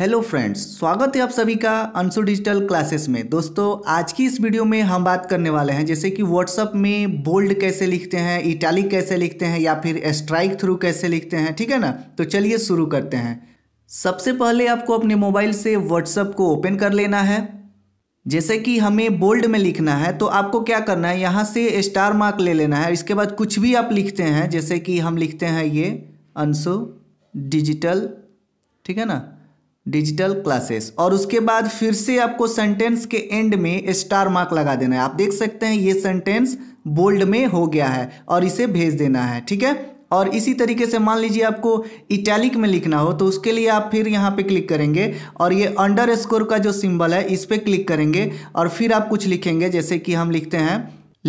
hello friends स्वागत है आप सभी का अंशु डिजिटल क्लासेस में दोस्तों आज की इस वीडियो में हम बात करने वाले हैं जैसे कि व्हाट्सअप में बोल्ड कैसे लिखते हैं इटैलिक कैसे लिखते हैं या फिर स्ट्राइक थ्रू कैसे लिखते हैं ठीक है ना तो चलिए शुरू करते हैं सबसे पहले आपको अपने मोबाइल से व्हाट्सअप को ओपन कर लेना है जैसे कि हमें बोल्ड में लिखना है तो आपको क्या करना है यहाँ से स्टार मार्क ले लेना है इसके बाद कुछ भी आप लिखते हैं जैसे कि हम लिखते हैं ये अंशु डिजिटल ठीक है ना डिजिटल क्लासेस और उसके बाद फिर से आपको सेंटेंस के एंड में स्टार मार्क लगा देना है आप देख सकते हैं ये सेंटेंस बोल्ड में हो गया है और इसे भेज देना है ठीक है और इसी तरीके से मान लीजिए आपको इटैलिक में लिखना हो तो उसके लिए आप फिर यहाँ पे क्लिक करेंगे और ये अंडर स्कोर का जो सिंबल है इस पर क्लिक करेंगे और फिर आप कुछ लिखेंगे जैसे कि हम लिखते हैं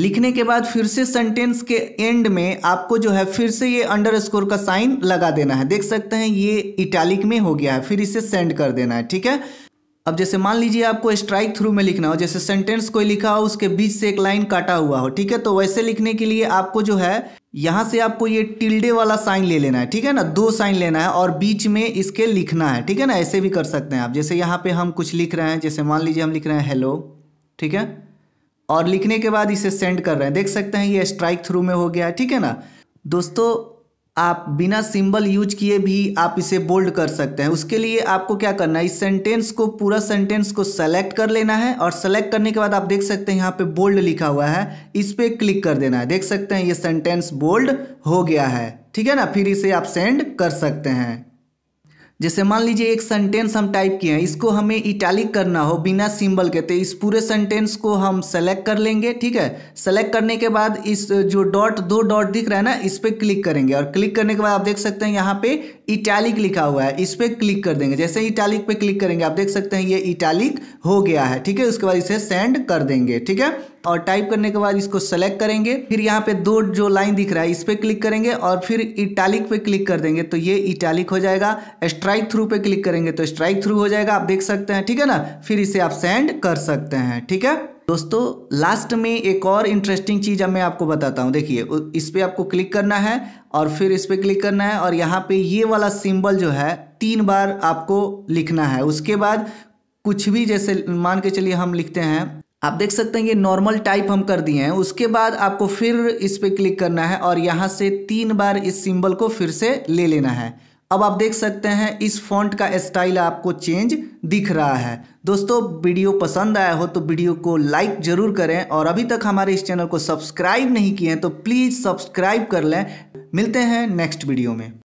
लिखने के बाद फिर से सेंटेंस के एंड में आपको जो है फिर से ये अंडर स्कोर का साइन लगा देना है देख सकते हैं ये इटैलिक में हो गया है फिर इसे सेंड कर देना है ठीक है अब जैसे मान लीजिए आपको स्ट्राइक थ्रू में लिखना हो जैसे सेंटेंस कोई लिखा हो उसके बीच से एक लाइन काटा हुआ हो ठीक है तो वैसे लिखने के लिए आपको जो है यहां से आपको ये टिल्डे वाला साइन ले लेना है ठीक है ना दो साइन लेना है और बीच में इसके लिखना है ठीक है ना ऐसे भी कर सकते हैं आप जैसे यहाँ पे हम कुछ लिख रहे हैं जैसे मान लीजिए हम लिख रहे हैं हेलो ठीक है और लिखने के बाद इसे सेंड कर रहे हैं देख सकते हैं ये स्ट्राइक थ्रू में हो गया ठीक है ना दोस्तों आप बिना सिंबल यूज किए भी आप इसे बोल्ड कर सकते हैं उसके लिए आपको क्या करना है इस सेंटेंस को पूरा सेंटेंस को सेलेक्ट कर लेना है और सेलेक्ट करने के बाद आप देख सकते हैं यहाँ पे बोल्ड लिखा हुआ है इस पर क्लिक कर देना है देख सकते हैं ये सेंटेंस बोल्ड हो गया है ठीक है ना फिर इसे आप सेंड कर सकते हैं जैसे मान लीजिए एक सेंटेंस हम टाइप किए हैं इसको हमें इटैलिक करना हो बिना सिंबल के तो इस पूरे सेंटेंस को हम सेलेक्ट कर लेंगे ठीक है सेलेक्ट करने के बाद इस जो डॉट दो डॉट दिख रहा है ना इस पर क्लिक करेंगे और क्लिक करने के बाद आप देख सकते हैं यहाँ पे इटैलिक लिखा हुआ है इस पर क्लिक कर देंगे जैसे इटैलिक पे क्लिक करेंगे आप देख सकते हैं ये इटैलिक हो गया है ठीक है उसके बाद इसे सेंड कर देंगे ठीक है और टाइप करने के बाद इसको सेलेक्ट करेंगे फिर यहाँ पे दो जो लाइन दिख रहा है इस पर क्लिक करेंगे और फिर इटालिक पे क्लिक कर देंगे तो ये इटालिक हो जाएगा स्ट्राइक थ्रू पे क्लिक करेंगे तो स्ट्राइक थ्रू हो जाएगा आप देख सकते हैं ठीक है ना फिर इसे आप सेंड कर सकते हैं ठीक है दोस्तों लास्ट में एक और इंटरेस्टिंग चीज़ अब मैं आपको बताता हूँ देखिए इस पर आपको क्लिक करना है और फिर इस पर क्लिक करना है और यहाँ पे ये वाला सिंबल जो है तीन बार आपको लिखना है उसके बाद कुछ भी जैसे मान के चलिए हम लिखते हैं आप देख सकते हैं ये नॉर्मल टाइप हम कर दिए हैं उसके बाद आपको फिर इस पर क्लिक करना है और यहाँ से तीन बार इस सिंबल को फिर से ले लेना है अब आप देख सकते हैं इस फॉन्ट का स्टाइल आपको चेंज दिख रहा है दोस्तों वीडियो पसंद आया हो तो वीडियो को लाइक ज़रूर करें और अभी तक हमारे इस चैनल को सब्सक्राइब नहीं किए हैं तो प्लीज़ सब्सक्राइब कर लें मिलते हैं नेक्स्ट वीडियो में